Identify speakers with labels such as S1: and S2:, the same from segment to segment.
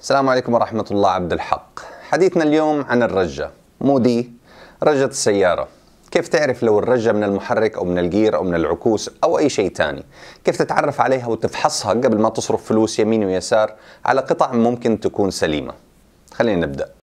S1: السلام عليكم ورحمة الله عبد الحق حديثنا اليوم عن الرجة مو دي رجة السيارة كيف تعرف لو الرجة من المحرك أو من الجير أو من العكوس أو أي شيء تاني كيف تتعرف عليها وتفحصها قبل ما تصرف فلوس يمين ويسار على قطع ممكن تكون سليمة خلينا نبدأ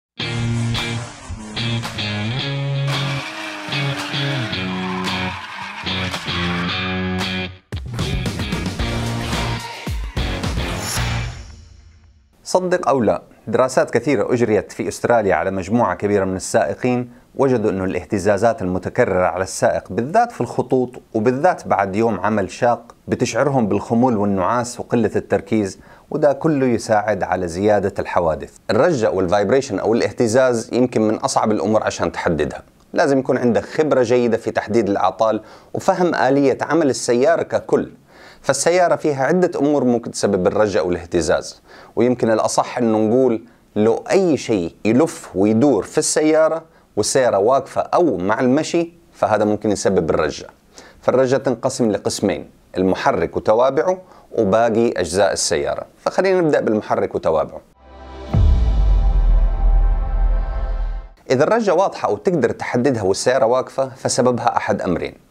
S1: صدق أو لا دراسات كثيرة أجريت في أستراليا على مجموعة كبيرة من السائقين وجدوا أن الاهتزازات المتكررة على السائق بالذات في الخطوط وبالذات بعد يوم عمل شاق بتشعرهم بالخمول والنعاس وقلة التركيز وده كله يساعد على زيادة الحوادث الرجة والفايبريشن أو الاهتزاز يمكن من أصعب الأمور عشان تحددها لازم يكون عندك خبرة جيدة في تحديد الأعطال وفهم آلية عمل السيارة ككل فالسيارة فيها عدة أمور ممكن تسبب الرجع والاهتزاز ويمكن الأصح أنه نقول لو أي شيء يلف ويدور في السيارة والسيارة واقفة أو مع المشي فهذا ممكن يسبب الرجة فالرجة تنقسم لقسمين المحرك وتوابعه وباقي أجزاء السيارة فخلينا نبدأ بالمحرك وتوابعه إذا الرجة واضحة وتقدر تحددها والسيارة واقفة فسببها أحد أمرين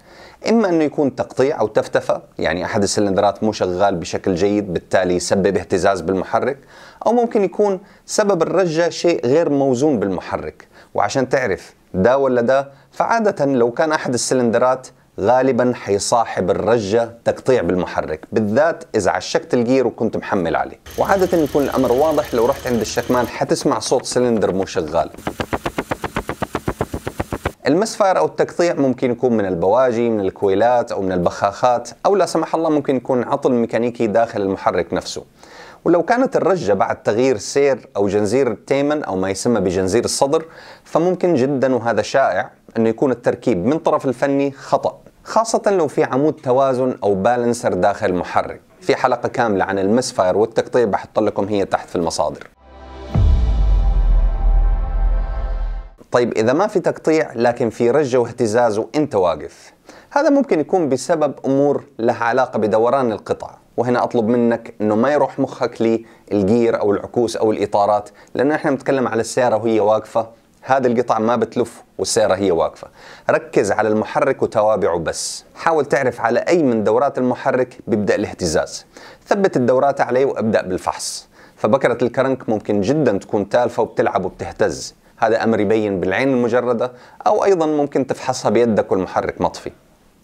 S1: اما انه يكون تقطيع او تفتفه يعني احد السلندرات مو شغال بشكل جيد بالتالي يسبب اهتزاز بالمحرك او ممكن يكون سبب الرجه شيء غير موزون بالمحرك وعشان تعرف دا ولا دا فعاده لو كان احد السلندرات غالبا حيصاحب الرجة تقطيع بالمحرك بالذات إذا عشكت الجير وكنت محمل عليه وعادة يكون الأمر واضح لو رحت عند الشكمان حتسمع صوت سلندر مو شغال المسفاير او التقطيع ممكن يكون من البواجي من الكويلات او من البخاخات او لا سمح الله ممكن يكون عطل ميكانيكي داخل المحرك نفسه ولو كانت الرجة بعد تغيير سير أو جنزير التيمن أو ما يسمى بجنزير الصدر فممكن جدا وهذا شائع أنه يكون التركيب من طرف الفني خطأ خاصة لو في عمود توازن أو بالانسر داخل المحرك في حلقة كاملة عن المسفاير والتقطيع بحط لكم هي تحت في المصادر طيب إذا ما في تقطيع لكن في رجة واهتزاز وأنت واقف هذا ممكن يكون بسبب أمور لها علاقة بدوران القطع وهنا أطلب منك أنه ما يروح مخك للجير أو العكوس أو الإطارات لأنه إحنا بنتكلم على السيارة وهي واقفة هذه القطع ما بتلف والسيارة هي واقفة ركز على المحرك وتوابعه بس حاول تعرف على أي من دورات المحرك بيبدأ الاهتزاز ثبت الدورات عليه وأبدأ بالفحص فبكرة الكرنك ممكن جدا تكون تالفة وبتلعب وبتهتز هذا أمر يبين بالعين المجردة أو أيضا ممكن تفحصها بيدك والمحرك مطفي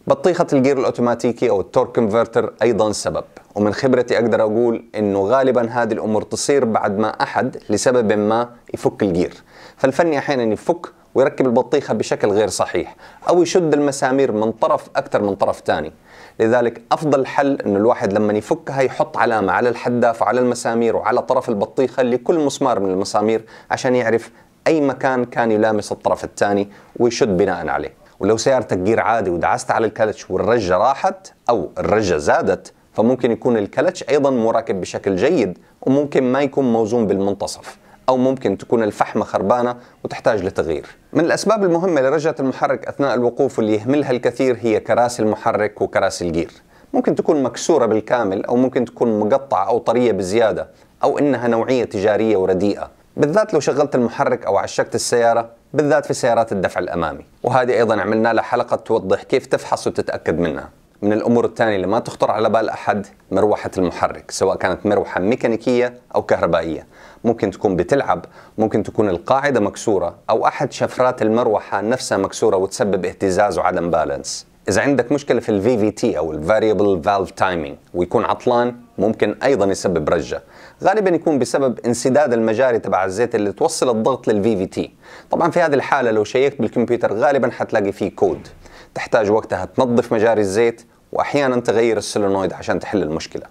S1: بطيخة الجير الأوتوماتيكي أو التورك كونفرتر أيضا سبب ومن خبرتي أقدر أقول أنه غالبا هذه الأمور تصير بعد ما أحد لسبب ما يفك الجير فالفني أحيانا يفك ويركب البطيخة بشكل غير صحيح أو يشد المسامير من طرف أكثر من طرف ثاني لذلك أفضل حل أن الواحد لما يفكها يحط علامة على الحداف وعلى المسامير وعلى طرف البطيخة لكل مسمار من المسامير عشان يعرف اي مكان كان يلامس الطرف الثاني ويشد بناء عليه ولو سيارتك جير عادي ودعست على الكلتش والرجه راحت او الرجه زادت فممكن يكون الكلتش ايضا مراكب بشكل جيد وممكن ما يكون موزون بالمنتصف او ممكن تكون الفحمه خربانه وتحتاج لتغيير. من الاسباب المهمه لرجعه المحرك اثناء الوقوف واللي يهملها الكثير هي كراسي المحرك وكراسي الجير. ممكن تكون مكسوره بالكامل او ممكن تكون مقطعه او طريه بزياده او انها نوعيه تجاريه ورديئه. بالذات لو شغلت المحرك أو عشقت السيارة بالذات في سيارات الدفع الأمامي وهذه أيضا عملنا لها حلقة توضح كيف تفحص وتتأكد منها من الأمور الثانية اللي ما تخطر على بال أحد مروحة المحرك سواء كانت مروحة ميكانيكية أو كهربائية ممكن تكون بتلعب ممكن تكون القاعدة مكسورة أو أحد شفرات المروحة نفسها مكسورة وتسبب اهتزاز وعدم بالانس إذا عندك مشكلة في الـ VVT أو ال Variable Valve Timing ويكون عطلان ممكن ايضا يسبب رجه غالبا يكون بسبب انسداد المجاري تبع الزيت اللي توصل الضغط للفي في تي طبعا في هذه الحاله لو شيكت بالكمبيوتر غالبا حتلاقي فيه كود تحتاج وقتها تنظف مجاري الزيت واحيانا تغير السولينويد عشان تحل المشكله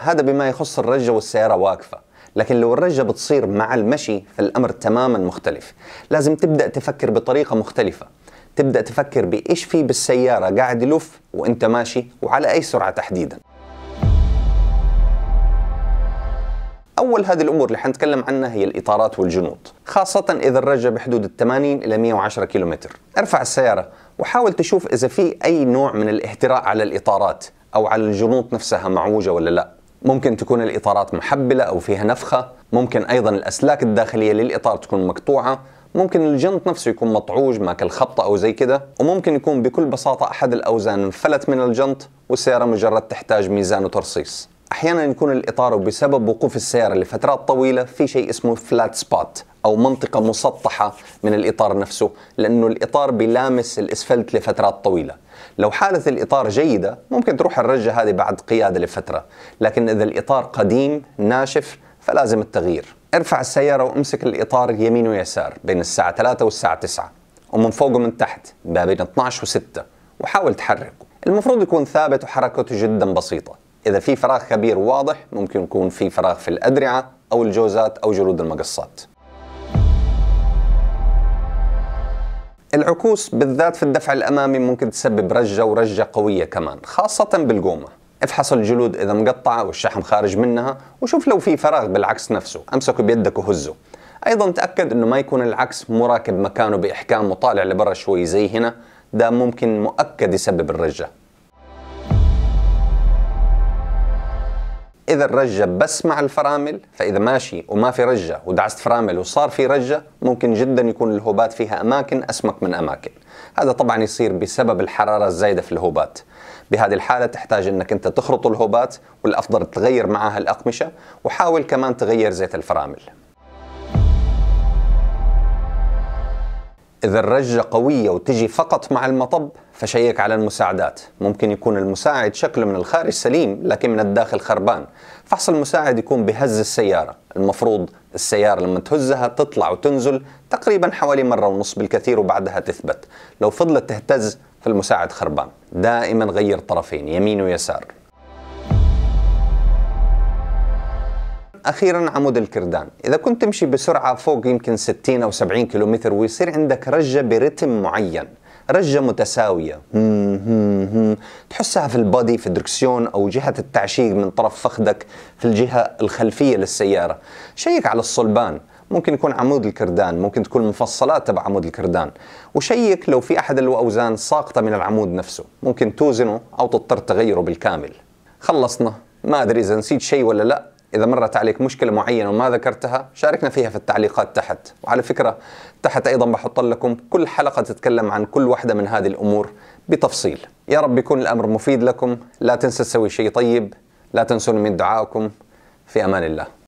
S1: هذا بما يخص الرجه والسياره واقفه لكن لو الرجة بتصير مع المشي فالأمر تماما مختلف لازم تبدأ تفكر بطريقة مختلفة تبدا تفكر بايش في بالسياره قاعد يلف وانت ماشي وعلى اي سرعه تحديدا أول هذه الأمور اللي حنتكلم عنها هي الإطارات والجنوط خاصة إذا الرجة بحدود ال 80 إلى 110 كيلومتر ارفع السيارة وحاول تشوف إذا في أي نوع من الاهتراء على الإطارات أو على الجنوط نفسها معوجة ولا لا ممكن تكون الإطارات محبلة أو فيها نفخة ممكن أيضا الأسلاك الداخلية للإطار تكون مقطوعة ممكن الجنط نفسه يكون مطعوج ماكل خبطة أو زي كده وممكن يكون بكل بساطة أحد الأوزان انفلت من الجنط والسيارة مجرد تحتاج ميزان وترصيص احيانا يكون الاطار بسبب وقوف السياره لفترات طويله في شيء اسمه فلات سبوت او منطقه مسطحه من الاطار نفسه لانه الاطار بيلامس الاسفلت لفترات طويله لو حاله الاطار جيده ممكن تروح الرجه هذه بعد قياده لفتره لكن اذا الاطار قديم ناشف فلازم التغيير ارفع السيارة وامسك الإطار يمين ويسار بين الساعة 3 والساعة 9 ومن فوق ومن تحت ما بين 12 و6 وحاول تحركه المفروض يكون ثابت وحركته جدا بسيطة إذا في فراغ كبير واضح ممكن يكون في فراغ في الأدرعة أو الجوزات أو جلود المقصات العكوس بالذات في الدفع الأمامي ممكن تسبب رجة ورجة قوية كمان خاصة بالقومة افحص الجلود اذا مقطعه والشحم خارج منها وشوف لو في فراغ بالعكس نفسه امسكه بيدك وهزه ايضا تاكد انه ما يكون العكس مو راكب مكانه باحكام وطالع لبرا شوي زي هنا ده ممكن مؤكد يسبب الرجه اذا الرجه بس مع الفرامل فاذا ماشي وما في رجه ودعست فرامل وصار في رجه ممكن جدا يكون الهوبات فيها اماكن اسمك من اماكن هذا طبعا يصير بسبب الحراره الزايده في الهوبات بهذه الحاله تحتاج انك انت تخرط الهوبات والافضل تغير معها الاقمشه وحاول كمان تغير زيت الفرامل إذا الرجة قوية وتجي فقط مع المطب فشيك على المساعدات ممكن يكون المساعد شكله من الخارج سليم لكن من الداخل خربان فحص المساعد يكون بهز السيارة المفروض السيارة لما تهزها تطلع وتنزل تقريبا حوالي مرة ونص بالكثير وبعدها تثبت لو فضلت تهتز فالمساعد خربان دائما غير طرفين يمين ويسار أخيرا عمود الكردان إذا كنت تمشي بسرعة فوق يمكن 60 أو 70 كيلومتر ويصير عندك رجة برتم معين رجة متساوية هم تحسها في البادي في الدركسيون أو جهة التعشيق من طرف فخذك في الجهة الخلفية للسيارة شيك على الصلبان ممكن يكون عمود الكردان ممكن تكون مفصلات تبع عمود الكردان وشيك لو في أحد الأوزان ساقطة من العمود نفسه ممكن توزنه أو تضطر تغيره بالكامل خلصنا ما أدري إذا نسيت شيء ولا لأ إذا مرت عليك مشكلة معينة وما ذكرتها شاركنا فيها في التعليقات تحت وعلى فكرة تحت أيضا بحط لكم كل حلقة تتكلم عن كل واحدة من هذه الأمور بتفصيل يا رب يكون الأمر مفيد لكم لا تنسى تسوي شيء طيب لا تنسون من دعائكم في أمان الله